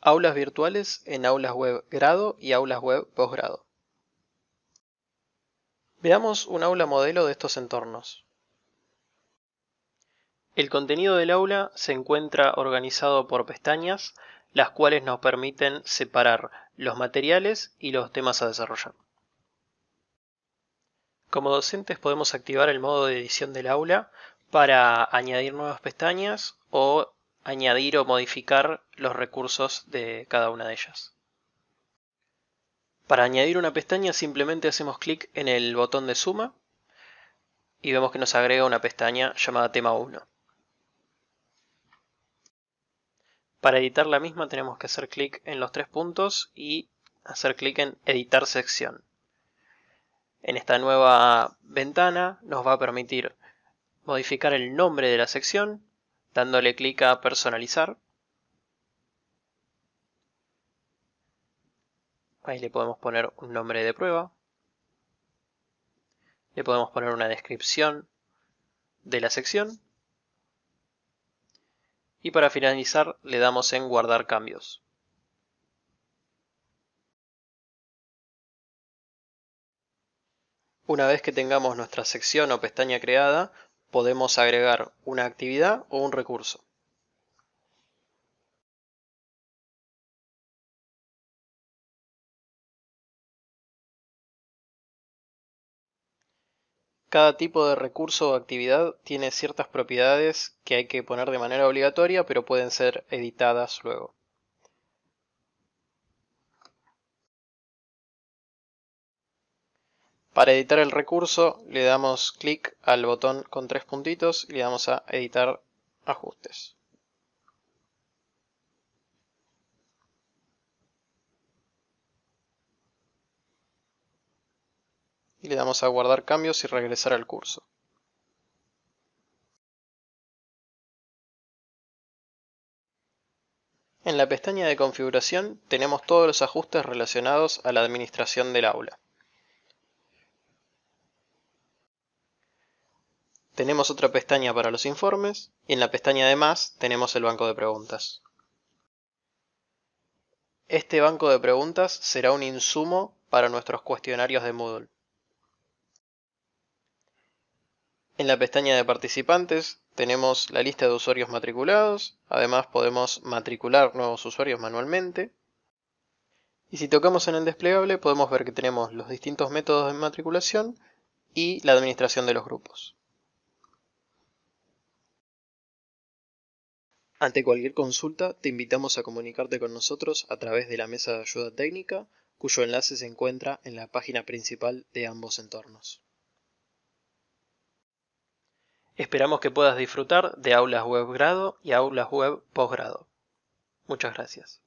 Aulas virtuales en aulas web grado y aulas web posgrado. Veamos un aula modelo de estos entornos. El contenido del aula se encuentra organizado por pestañas las cuales nos permiten separar los materiales y los temas a desarrollar. Como docentes podemos activar el modo de edición del aula para añadir nuevas pestañas o añadir o modificar los recursos de cada una de ellas. Para añadir una pestaña simplemente hacemos clic en el botón de suma y vemos que nos agrega una pestaña llamada tema 1. Para editar la misma tenemos que hacer clic en los tres puntos y hacer clic en editar sección. En esta nueva ventana nos va a permitir modificar el nombre de la sección dándole clic a personalizar. Ahí le podemos poner un nombre de prueba. Le podemos poner una descripción de la sección y para finalizar le damos en guardar cambios. Una vez que tengamos nuestra sección o pestaña creada, podemos agregar una actividad o un recurso. Cada tipo de recurso o actividad tiene ciertas propiedades que hay que poner de manera obligatoria, pero pueden ser editadas luego. Para editar el recurso le damos clic al botón con tres puntitos y le damos a editar ajustes. y le damos a guardar cambios y regresar al curso. En la pestaña de configuración tenemos todos los ajustes relacionados a la administración del aula. Tenemos otra pestaña para los informes y en la pestaña de más tenemos el banco de preguntas. Este banco de preguntas será un insumo para nuestros cuestionarios de Moodle. En la pestaña de participantes tenemos la lista de usuarios matriculados, además podemos matricular nuevos usuarios manualmente. Y si tocamos en el desplegable podemos ver que tenemos los distintos métodos de matriculación y la administración de los grupos. Ante cualquier consulta te invitamos a comunicarte con nosotros a través de la mesa de ayuda técnica, cuyo enlace se encuentra en la página principal de ambos entornos. Esperamos que puedas disfrutar de aulas web grado y aulas web posgrado. Muchas gracias.